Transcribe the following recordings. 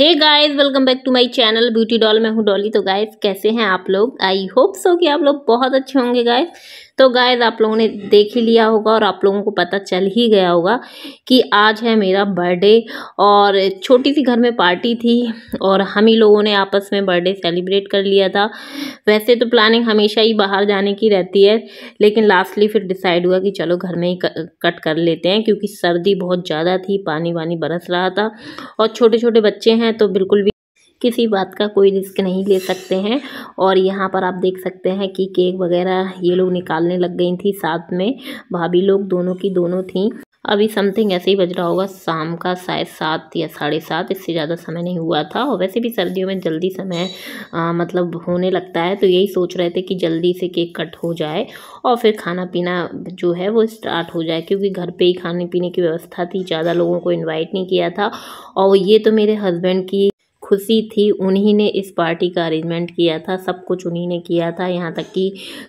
hey guys welcome back to my channel beauty doll मैं हूँ डॉली तो गाइस कैसे हैं आप लोग आई होप सो कि आप लोग बहुत अच्छे होंगे गाइस तो गायद आप लोगों ने देख ही लिया होगा और आप लोगों को पता चल ही गया होगा कि आज है मेरा बर्थडे और छोटी सी घर में पार्टी थी और हम ही लोगों ने आपस में बर्थडे सेलिब्रेट कर लिया था वैसे तो प्लानिंग हमेशा ही बाहर जाने की रहती है लेकिन लास्टली फिर डिसाइड हुआ कि चलो घर में ही कट कर लेते हैं क्योंकि सर्दी बहुत ज़्यादा थी पानी वानी बरस रहा था और छोटे छोटे बच्चे हैं तो बिल्कुल भी किसी बात का कोई रिस्क नहीं ले सकते हैं और यहाँ पर आप देख सकते हैं कि केक वगैरह ये लोग निकालने लग गई थी साथ में भाभी लोग दोनों की दोनों थी अभी समथिंग ऐसे ही बज रहा होगा शाम का शायद सात या साढ़े सात इससे ज़्यादा समय नहीं हुआ था और वैसे भी सर्दियों में जल्दी समय आ, मतलब होने लगता है तो यही सोच रहे थे कि जल्दी से केक कट हो जाए और फिर खाना पीना जो है वो स्टार्ट हो जाए क्योंकि घर पे ही खाने पीने की व्यवस्था थी ज़्यादा लोगों को इन्वाइट नहीं किया था और ये तो मेरे हस्बैंड की खुशी थी उन्हीं ने इस पार्टी का अरेंजमेंट किया था सब कुछ उन्हीं ने किया था यहाँ तक कि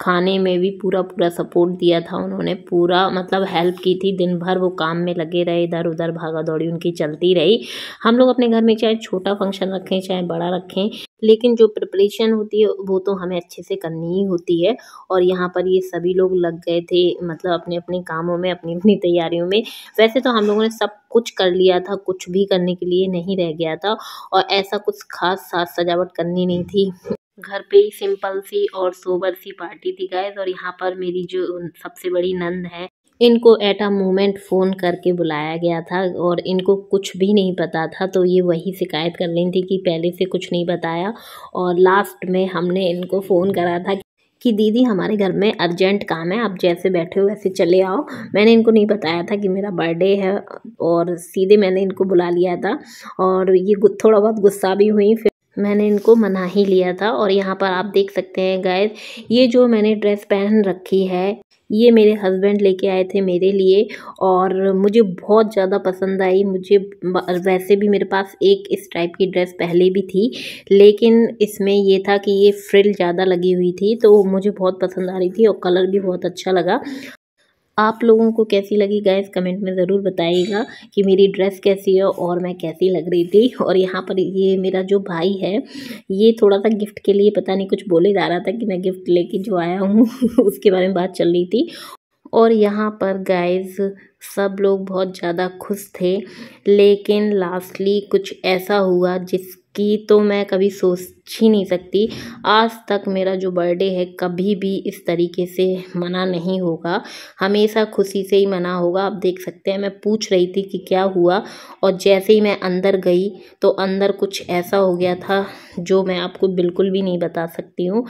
खाने में भी पूरा पूरा सपोर्ट दिया था उन्होंने पूरा मतलब हेल्प की थी दिन भर वो काम में लगे रहे इधर उधर भागा दौड़ी उनकी चलती रही हम लोग अपने घर में चाहे छोटा फंक्शन रखें चाहे बड़ा रखें लेकिन जो प्रिपरेशन होती है वो तो हमें अच्छे से करनी ही होती है और यहाँ पर ये सभी लोग लग गए थे मतलब अपने अपने कामों में अपनी अपनी तैयारियों में वैसे तो हम लोगों ने सब कुछ कर लिया था कुछ भी करने के लिए नहीं रह गया था और ऐसा कुछ खास साज सजावट करनी नहीं थी घर पे ही सिंपल सी और सोबर सी पार्टी थी गाइस और यहाँ पर मेरी जो सबसे बड़ी नंद है इनको एट अ मोमेंट फ़ोन करके बुलाया गया था और इनको कुछ भी नहीं पता था तो ये वही शिकायत कर रही थी कि पहले से कुछ नहीं बताया और लास्ट में हमने इनको फ़ोन करा था कि दीदी हमारे घर में अर्जेंट काम है आप जैसे बैठे हो वैसे चले आओ मैंने इनको नहीं बताया था कि मेरा बर्थडे है और सीधे मैंने इनको बुला लिया था और ये थोड़ा बहुत गुस्सा भी हुई फिर मैंने इनको मना ही लिया था और यहाँ पर आप देख सकते हैं गैस ये जो मैंने ड्रेस पहन रखी है ये मेरे हस्बैंड लेके आए थे मेरे लिए और मुझे बहुत ज़्यादा पसंद आई मुझे वैसे भी मेरे पास एक इस टाइप की ड्रेस पहले भी थी लेकिन इसमें ये था कि ये फ्रिल ज़्यादा लगी हुई थी तो मुझे बहुत पसंद आ रही थी और कलर भी बहुत अच्छा लगा आप लोगों को कैसी लगी गैस कमेंट में ज़रूर बताइएगा कि मेरी ड्रेस कैसी है और मैं कैसी लग रही थी और यहाँ पर ये मेरा जो भाई है ये थोड़ा सा गिफ्ट के लिए पता नहीं कुछ बोले जा रहा था कि मैं गिफ्ट लेके जो आया हूँ उसके बारे में बात चल रही थी और यहाँ पर गाइस सब लोग बहुत ज़्यादा खुश थे लेकिन लास्टली कुछ ऐसा हुआ जिसकी तो मैं कभी सोच ही नहीं सकती आज तक मेरा जो बर्थडे है कभी भी इस तरीके से मना नहीं होगा हमेशा खुशी से ही मना होगा आप देख सकते हैं मैं पूछ रही थी कि क्या हुआ और जैसे ही मैं अंदर गई तो अंदर कुछ ऐसा हो गया था जो मैं आपको बिल्कुल भी नहीं बता सकती हूँ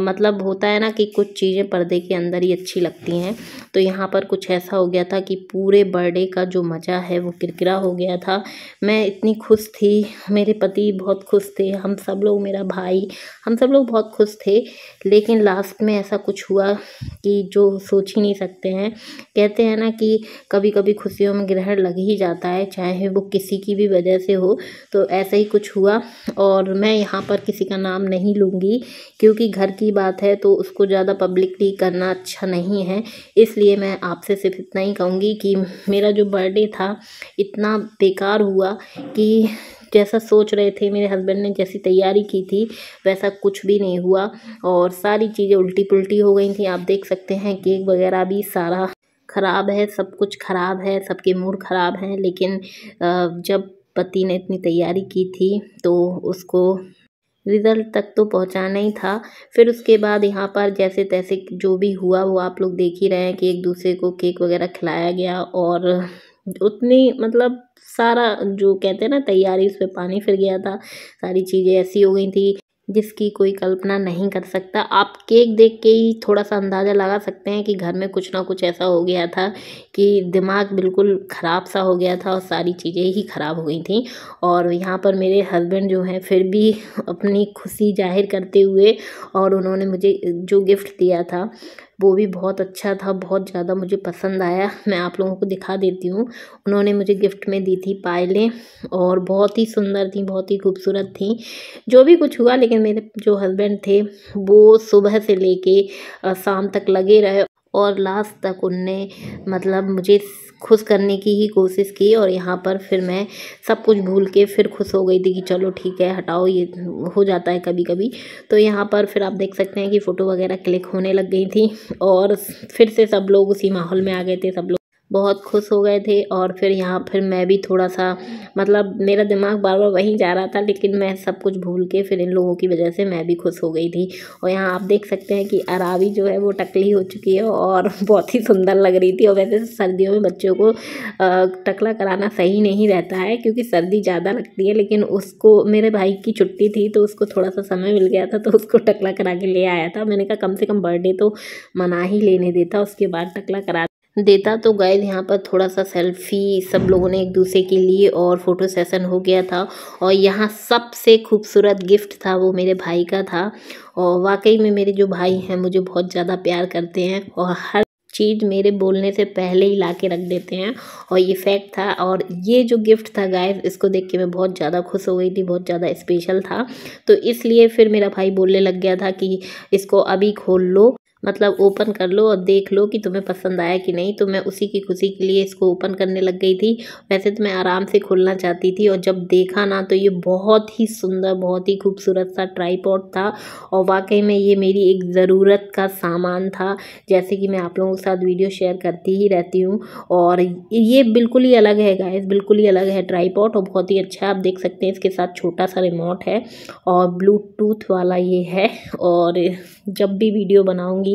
मतलब होता है ना कि कुछ चीज़ें पर्दे के अंदर ही अच्छी लगती हैं तो यहाँ पर कुछ ऐसा हो गया था कि पूरे बर्थडे का जो मज़ा है वो किरकिरा हो गया था मैं इतनी खुश थी मेरे पति बहुत खुश थे हम सब लोग मेरा मेरा भाई हम सब लोग बहुत खुश थे लेकिन लास्ट में ऐसा कुछ हुआ कि जो सोच ही नहीं सकते हैं कहते हैं ना कि कभी कभी खुशियों में ग्रहण लग ही जाता है चाहे वो किसी की भी वजह से हो तो ऐसा ही कुछ हुआ और मैं यहाँ पर किसी का नाम नहीं लूँगी क्योंकि घर की बात है तो उसको ज़्यादा पब्लिकली करना अच्छा नहीं है इसलिए मैं आपसे सिर्फ इतना ही कहूँगी कि मेरा जो बर्थडे था इतना बेकार हुआ कि जैसा सोच रहे थे मेरे हस्बैंड ने जैसी तैयारी की थी वैसा कुछ भी नहीं हुआ और सारी चीज़ें उल्टी पुल्टी हो गई थी आप देख सकते हैं केक वगैरह भी सारा ख़राब है सब कुछ ख़राब है सबके मूड ख़राब हैं लेकिन जब पति ने इतनी तैयारी की थी तो उसको रिज़ल्ट तक तो पहुंचाना ही था फिर उसके बाद यहाँ पर जैसे तैसे जो भी हुआ वो आप लोग देख ही रहे हैं कि एक दूसरे को केक वगैरह खिलाया गया और उतनी मतलब सारा जो कहते हैं ना तैयारी उस पर पानी फिर गया था सारी चीज़ें ऐसी हो गई थी जिसकी कोई कल्पना नहीं कर सकता आप केक देख के ही थोड़ा सा अंदाज़ा लगा सकते हैं कि घर में कुछ ना कुछ ऐसा हो गया था कि दिमाग बिल्कुल ख़राब सा हो गया था और सारी चीज़ें ही ख़राब हो गई थी और यहाँ पर मेरे हस्बैंड जो हैं फिर भी अपनी खुशी जाहिर करते हुए और उन्होंने मुझे जो गिफ्ट दिया था वो भी बहुत अच्छा था बहुत ज़्यादा मुझे पसंद आया मैं आप लोगों को दिखा देती हूँ उन्होंने मुझे गिफ्ट में दी थी पायलें और बहुत ही सुंदर थी बहुत ही खूबसूरत थी जो भी कुछ हुआ लेकिन मेरे जो हस्बैंड थे वो सुबह से लेके शाम तक लगे रहे और लास्ट तक उनने मतलब मुझे खुश करने की ही कोशिश की और यहाँ पर फिर मैं सब कुछ भूल के फिर खुश हो गई थी कि चलो ठीक है हटाओ ये हो जाता है कभी कभी तो यहाँ पर फिर आप देख सकते हैं कि फ़ोटो वगैरह क्लिक होने लग गई थी और फिर से सब लोग उसी माहौल में आ गए थे सब लोग बहुत खुश हो गए थे और फिर यहाँ फिर मैं भी थोड़ा सा मतलब मेरा दिमाग बार बार वहीं जा रहा था लेकिन मैं सब कुछ भूल के फिर इन लोगों की वजह से मैं भी खुश हो गई थी और यहाँ आप देख सकते हैं कि अरावी जो है वो टकली हो चुकी है और बहुत ही सुंदर लग रही थी और वैसे तो सर्दियों में बच्चों को टकला कराना सही नहीं रहता है क्योंकि सर्दी ज़्यादा लगती है लेकिन उसको मेरे भाई की छुट्टी थी तो उसको थोड़ा सा समय मिल गया था तो उसको टकला करा के ले आया था मैंने कहा कम से कम बर्थडे तो मना ही लेने देता उसके बाद टकला करा देता तो गाइज यहाँ पर थोड़ा सा सेल्फी सब लोगों ने एक दूसरे के लिए और फोटो सेशन हो गया था और यहाँ सबसे खूबसूरत गिफ्ट था वो मेरे भाई का था और वाकई में मेरे जो भाई हैं मुझे बहुत ज़्यादा प्यार करते हैं और हर चीज़ मेरे बोलने से पहले ही ला के रख देते हैं और ये फैक्ट था और ये जो गिफ्ट था गाइस इसको देख के मैं बहुत ज़्यादा खुश हो गई थी बहुत ज़्यादा स्पेशल था तो इसलिए फिर मेरा भाई बोलने लग गया था कि इसको अभी खोल लो मतलब ओपन कर लो और देख लो कि तुम्हें पसंद आया कि नहीं तो मैं उसी की खुशी के लिए इसको ओपन करने लग गई थी वैसे तो मैं आराम से खोलना चाहती थी और जब देखा ना तो ये बहुत ही सुंदर बहुत ही खूबसूरत सा ट्राईपॉड था और वाकई में ये मेरी एक ज़रूरत का सामान था जैसे कि मैं आप लोगों के साथ वीडियो शेयर करती ही रहती हूँ और ये बिल्कुल ही अलग है गाइस बिल्कुल ही अलग है ट्राईपॉड और बहुत ही अच्छा आप देख सकते हैं इसके साथ छोटा सा रिमोट है और ब्लूटूथ वाला ये है और जब भी वीडियो बनाऊँगी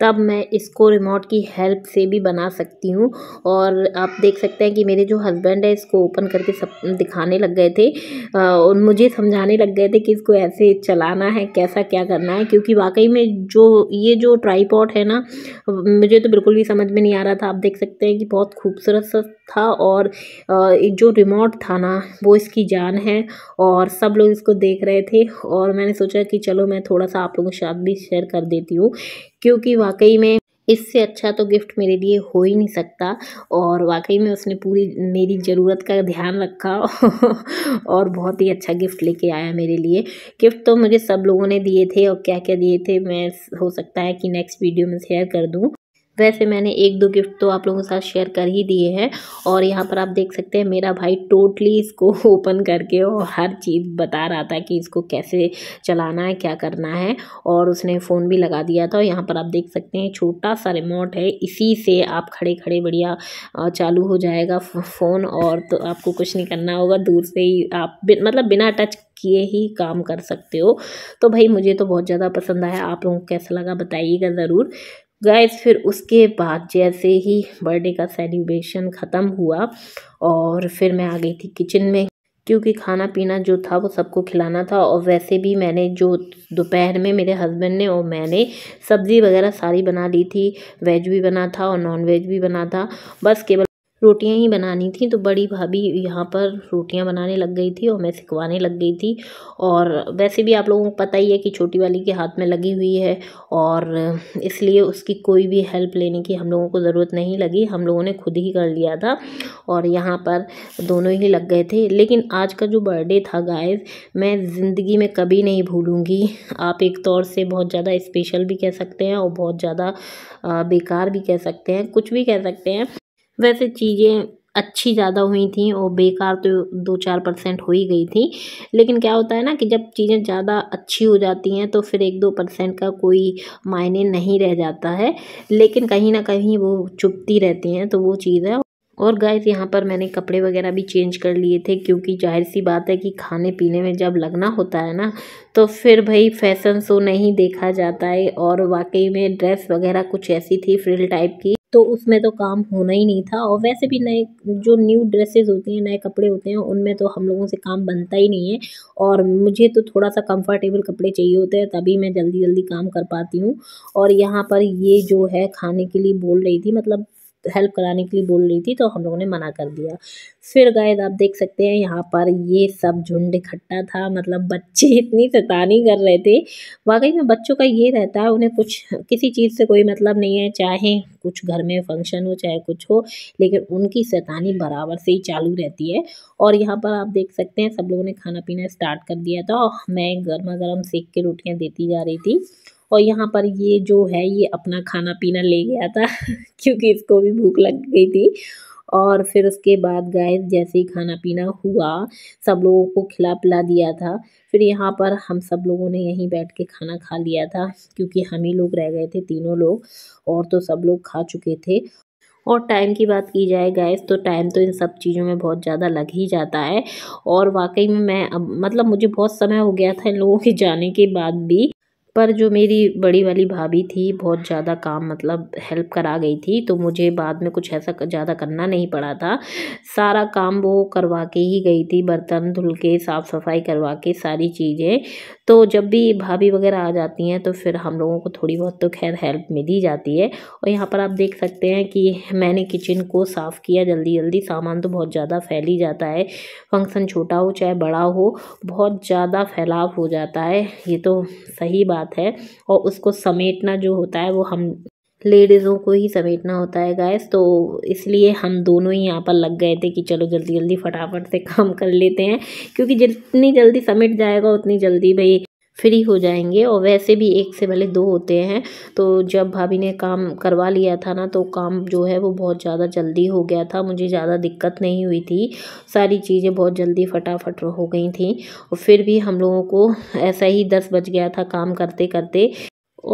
तब मैं इसको रिमोट की हेल्प से भी बना सकती हूँ और आप देख सकते हैं कि मेरे जो हस्बैंड है इसको ओपन करके सब दिखाने लग गए थे और मुझे समझाने लग गए थे कि इसको ऐसे चलाना है कैसा क्या करना है क्योंकि वाकई में जो ये जो ट्राईपॉट है ना मुझे तो बिल्कुल भी समझ में नहीं आ रहा था आप देख सकते हैं कि बहुत खूबसूरत सा था और जो रिमोट था ना वो इसकी जान है और सब लोग इसको देख रहे थे और मैंने सोचा कि चलो मैं थोड़ा सा आप लोगों के साथ भी शेयर कर देती हूँ क्योंकि वाकई में इससे अच्छा तो गिफ्ट मेरे लिए हो ही नहीं सकता और वाकई में उसने पूरी मेरी ज़रूरत का ध्यान रखा और बहुत ही अच्छा गिफ्ट लेके आया मेरे लिए गिफ्ट तो मुझे सब लोगों ने दिए थे और क्या क्या दिए थे मैं हो सकता है कि नेक्स्ट वीडियो में शेयर कर दूँ वैसे मैंने एक दो गिफ्ट तो आप लोगों के साथ शेयर कर ही दिए हैं और यहाँ पर आप देख सकते हैं मेरा भाई टोटली इसको ओपन करके और हर चीज़ बता रहा था कि इसको कैसे चलाना है क्या करना है और उसने फ़ोन भी लगा दिया था यहाँ पर आप देख सकते हैं छोटा सा रिमोट है इसी से आप खड़े खड़े बढ़िया चालू हो जाएगा फ़ोन और तो आपको कुछ नहीं करना होगा दूर से ही आप मतलब बिना टच किए ही काम कर सकते हो तो भाई मुझे तो बहुत ज़्यादा पसंद आया आप लोगों को कैसा लगा बताइएगा ज़रूर गैस फिर उसके बाद जैसे ही बर्थडे का सेलिब्रेशन ख़त्म हुआ और फिर मैं आ गई थी किचन में क्योंकि खाना पीना जो था वो सबको खिलाना था और वैसे भी मैंने जो दोपहर में मेरे हस्बैंड ने और मैंने सब्ज़ी वगैरह सारी बना ली थी वेज भी बना था और नॉन वेज भी बना था बस केवल रोटियां ही बनानी थी तो बड़ी भाभी यहाँ पर रोटियां बनाने लग गई थी और मैं सिखवाने लग गई थी और वैसे भी आप लोगों को पता ही है कि छोटी वाली के हाथ में लगी हुई है और इसलिए उसकी कोई भी हेल्प लेने की हम लोगों को ज़रूरत नहीं लगी हम लोगों ने खुद ही कर लिया था और यहाँ पर दोनों ही लग गए थे लेकिन आज का जो बर्थडे था गायज मैं ज़िंदगी में कभी नहीं भूलूँगी आप एक तौर से बहुत ज़्यादा स्पेशल भी कह सकते हैं और बहुत ज़्यादा बेकार भी कह सकते हैं कुछ भी कह सकते हैं वैसे चीज़ें अच्छी ज़्यादा हुई थी और बेकार तो दो चार परसेंट हो ही गई थी लेकिन क्या होता है ना कि जब चीज़ें ज़्यादा अच्छी हो जाती हैं तो फिर एक दो परसेंट का कोई मायने नहीं रह जाता है लेकिन कहीं ना कहीं वो चुपती रहती हैं तो वो चीज़ है और गाइस यहाँ पर मैंने कपड़े वगैरह भी चेंज कर लिए थे क्योंकि जाहिर सी बात है कि खाने पीने में जब लगना होता है ना तो फिर भाई फैशन शो नहीं देखा जाता है और वाकई में ड्रेस वगैरह कुछ ऐसी थी फ्रिल टाइप की तो उसमें तो काम होना ही नहीं था और वैसे भी नए जो न्यू ड्रेसेस होती हैं नए कपड़े होते हैं उनमें तो हम लोगों से काम बनता ही नहीं है और मुझे तो थोड़ा सा कंफर्टेबल कपड़े चाहिए होते हैं तभी मैं जल्दी जल्दी काम कर पाती हूँ और यहाँ पर ये जो है खाने के लिए बोल रही थी मतलब हेल्प कराने के लिए बोल रही थी तो हम लोगों ने मना कर दिया फिर गायद आप देख सकते हैं यहाँ पर ये सब झुंड इकट्ठा था मतलब बच्चे इतनी शैतानी कर रहे थे वाकई में बच्चों का ये रहता है उन्हें कुछ किसी चीज़ से कोई मतलब नहीं है चाहे कुछ घर में फंक्शन हो चाहे कुछ हो लेकिन उनकी शैतानी बराबर से ही चालू रहती है और यहाँ पर आप देख सकते हैं सब लोगों ने खाना पीना स्टार्ट कर दिया था और मैं गर्मा गर्म सेक के रोटियाँ देती जा रही थी और यहाँ पर ये जो है ये अपना खाना पीना ले गया था क्योंकि इसको भी भूख लग गई थी और फिर उसके बाद गाय जैसे ही खाना पीना हुआ सब लोगों को खिला पिला दिया था फिर यहाँ पर हम सब लोगों ने यहीं बैठ के खाना खा लिया था क्योंकि हम ही लोग रह गए थे तीनों लोग और तो सब लोग खा चुके थे और टाइम की बात की जाए गैस तो टाइम तो इन सब चीज़ों में बहुत ज़्यादा लग ही जाता है और वाकई में मैं अब मतलब मुझे बहुत समय हो गया था इन लोगों के जाने के बाद भी पर जो मेरी बड़ी वाली भाभी थी बहुत ज़्यादा काम मतलब हेल्प करा गई थी तो मुझे बाद में कुछ ऐसा ज़्यादा करना नहीं पड़ा था सारा काम वो करवा के ही गई थी बर्तन धुल के साफ़ सफाई करवा के सारी चीज़ें तो जब भी भाभी वगैरह आ जाती हैं तो फिर हम लोगों को थोड़ी बहुत तो खैर हेल्प मिल ही जाती है और यहाँ पर आप देख सकते हैं कि मैंने किचन को साफ़ किया जल्दी जल्दी सामान तो बहुत ज़्यादा फैल ही जाता है फंक्शन छोटा हो चाहे बड़ा हो बहुत ज़्यादा फैलाव हो जाता है ये तो सही बात बात है और उसको समेटना जो होता है वो हम लेडीज़ों को ही समेटना होता है गैस तो इसलिए हम दोनों ही यहाँ पर लग गए थे कि चलो जल्दी जल्दी फटाफट से काम कर लेते हैं क्योंकि जितनी जल्दी समेट जाएगा उतनी जल्दी भाई फ्री हो जाएंगे और वैसे भी एक से भले दो होते हैं तो जब भाभी ने काम करवा लिया था ना तो काम जो है वो बहुत ज़्यादा जल्दी हो गया था मुझे ज़्यादा दिक्कत नहीं हुई थी सारी चीज़ें बहुत जल्दी फटाफट हो गई थी और फिर भी हम लोगों को ऐसा ही दस बज गया था काम करते करते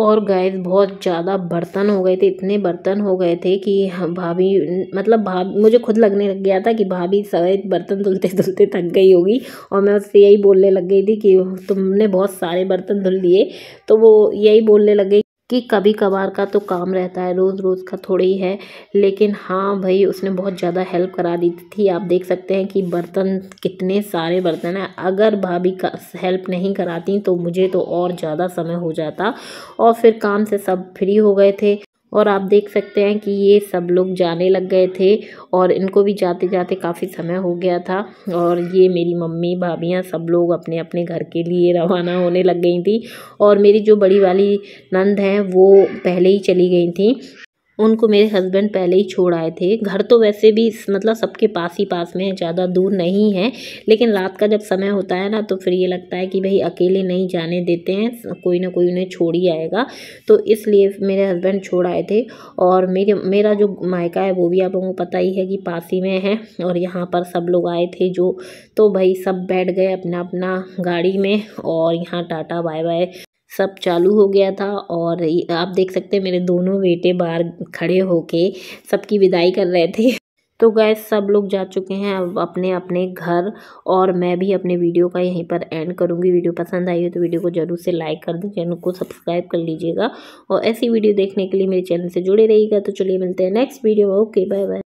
और गैस बहुत ज़्यादा बर्तन हो गए थे इतने बर्तन हो गए थे कि हम भाभी मतलब भाभी मुझे खुद लगने लग गया था कि भाभी सारे बर्तन धुलते धुलते थक गई होगी और मैं उससे यही बोलने लग गई थी कि तुमने बहुत सारे बर्तन धुल लिए तो वो यही बोलने लग गई कि कभी कभार का तो काम रहता है रोज़ रोज़ का थोड़ी है लेकिन हाँ भाई उसने बहुत ज़्यादा हेल्प करा दी थी आप देख सकते हैं कि बर्तन कितने सारे बर्तन हैं अगर भाभी का हेल्प नहीं कराती तो मुझे तो और ज़्यादा समय हो जाता और फिर काम से सब फ्री हो गए थे और आप देख सकते हैं कि ये सब लोग जाने लग गए थे और इनको भी जाते जाते काफ़ी समय हो गया था और ये मेरी मम्मी भाभियाँ सब लोग अपने अपने घर के लिए रवाना होने लग गई थी और मेरी जो बड़ी वाली नंद हैं वो पहले ही चली गई थी उनको मेरे हस्बैंड पहले ही छोड़ आए थे घर तो वैसे भी मतलब सबके पास ही पास में है ज़्यादा दूर नहीं है लेकिन रात का जब समय होता है ना तो फिर ये लगता है कि भाई अकेले नहीं जाने देते हैं कोई ना कोई उन्हें छोड़ ही आएगा तो इसलिए मेरे हस्बैंड छोड़ आए थे और मेरे मेरा जो मायका है वो भी आप लोगों को पता ही है कि पास ही में है और यहाँ पर सब लोग आए थे जो तो भाई सब बैठ गए अपना अपना गाड़ी में और यहाँ टाटा बाय बाय सब चालू हो गया था और आप देख सकते हैं मेरे दोनों बेटे बाहर खड़े होके सबकी विदाई कर रहे थे तो गैस सब लोग जा चुके हैं अब अपने अपने घर और मैं भी अपने वीडियो का यहीं पर एंड करूँगी वीडियो पसंद आई हो तो वीडियो को जरूर से लाइक कर दें चैनल को सब्सक्राइब कर लीजिएगा और ऐसी वीडियो देखने के लिए मेरे चैनल से जुड़े रहिएगा तो चलिए मिलते हैं next video okay bye bye